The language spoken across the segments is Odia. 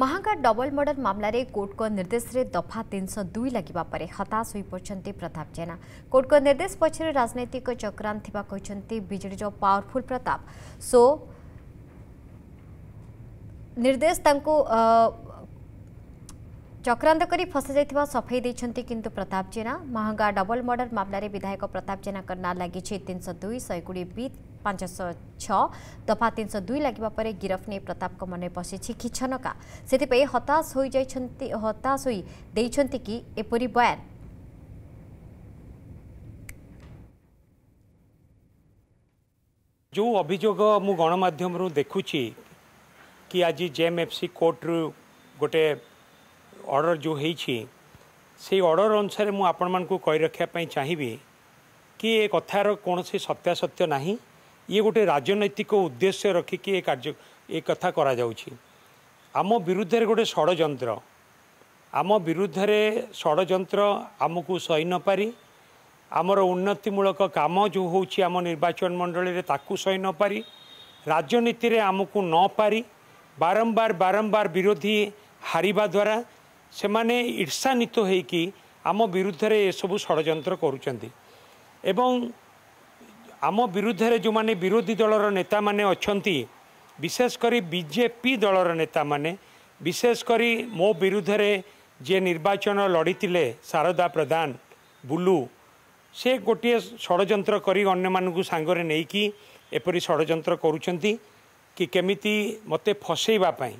महांगा डबल मर्डर मामलें कोर्टों निर्देश में दफा तीन सौ दुई लगवा हताश हो पड़ते प्रताप जेना कोर्ट को निर्देश पक्षर राजनैतिक चक्रांत बजे विजेडर पावरफुल प्रताप सो निर्देश चक्रांत कर फसी जा सफे किंतु प्रताप जेना महांगा डबल मर्डर मामलें विधायक प्रताप जेना लगी तीन सौ दुई शहे कोड़े बी पांचश छ दफा तीन सौ दुई लगे पर गिरफ नहीं प्रताप मन पशि किच्छनका से हताश हो हताश हो कि एपरी बयान जो अभोग मु गणमाम देखुची कि आज जे एम एफ सी कोर्ट्रु गोटे अर्डर जो होर्डर अनुसार मुझे आपण मानक कही रखापी चाहिए कि ये कथार कौन सत्यासत्य नहीं ଇଏ ଗୋଟେ ରାଜନୈତିକ ଉଦ୍ଦେଶ୍ୟ ରଖିକି ଏ କାର୍ଯ୍ୟ ଏ କଥା କରାଯାଉଛି ଆମ ବିରୁଦ୍ଧରେ ଗୋଟେ ଷଡ଼ଯନ୍ତ୍ର ଆମ ବିରୁଦ୍ଧରେ ଷଡ଼ଯନ୍ତ୍ର ଆମକୁ ସହି ନପାରି ଆମର ଉନ୍ନତିମୂଳକ କାମ ଯେଉଁ ହେଉଛି ଆମ ନିର୍ବାଚନ ମଣ୍ଡଳୀରେ ତାକୁ ସହି ନପାରି ରାଜନୀତିରେ ଆମକୁ ନ ପାରି ବାରମ୍ବାର ବାରମ୍ବାର ବିରୋଧୀ ହାରିବା ଦ୍ୱାରା ସେମାନେ ଈର୍ଷାନ୍ୱିତ ହୋଇକି ଆମ ବିରୁଦ୍ଧରେ ଏସବୁ ଷଡ଼ଯନ୍ତ୍ର କରୁଛନ୍ତି ଏବଂ ଆମ ବିରୁଦ୍ଧରେ ଯେଉଁମାନେ ବିରୋଧୀ ଦଳର ନେତାମାନେ ଅଛନ୍ତି ବିଶେଷ କରି ବିଜେପି ଦଳର ନେତାମାନେ ବିଶେଷ କରି ମୋ ବିରୁଦ୍ଧରେ ଯିଏ ନିର୍ବାଚନ ଲଢ଼ିଥିଲେ ଶାରଦା ପ୍ରଧାନ ବୁଲୁ ସେ ଗୋଟିଏ ଷଡ଼ଯନ୍ତ୍ର କରି ଅନ୍ୟମାନଙ୍କୁ ସାଙ୍ଗରେ ନେଇକି ଏପରି ଷଡ଼ଯନ୍ତ୍ର କରୁଛନ୍ତି କି କେମିତି ମୋତେ ଫସେଇବା ପାଇଁ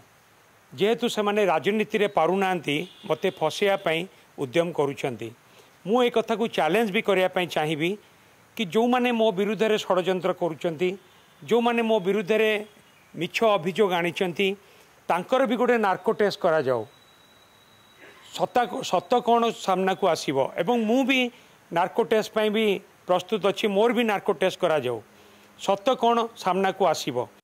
ଯେହେତୁ ସେମାନେ ରାଜନୀତିରେ ପାରୁନାହାନ୍ତି ମୋତେ ଫସେଇବା ପାଇଁ ଉଦ୍ୟମ କରୁଛନ୍ତି ମୁଁ ଏ କଥାକୁ ଚ୍ୟାଲେଞ୍ଜ ବି କରିବା ପାଇଁ ଚାହିଁବି କି ଯେଉଁମାନେ ମୋ ବିରୁଦ୍ଧରେ ଷଡ଼ଯନ୍ତ୍ର କରୁଛନ୍ତି ଯେଉଁମାନେ ମୋ ବିରୁଦ୍ଧରେ ମିଛ ଅଭିଯୋଗ ଆଣିଛନ୍ତି ତାଙ୍କର ବି ଗୋଟେ ନାର୍କୋ ଟେଷ୍ଟ କରାଯାଉ ସତ ସତ କ'ଣ ସାମ୍ନାକୁ ଆସିବ ଏବଂ ମୁଁ ବି ନାର୍କୋ ଟେଷ୍ଟ ପାଇଁ ବି ପ୍ରସ୍ତୁତ ଅଛି ମୋର ବି ନାର୍କୋ ଟେଷ୍ଟ କରାଯାଉ ସତ କ'ଣ ସାମ୍ନାକୁ ଆସିବ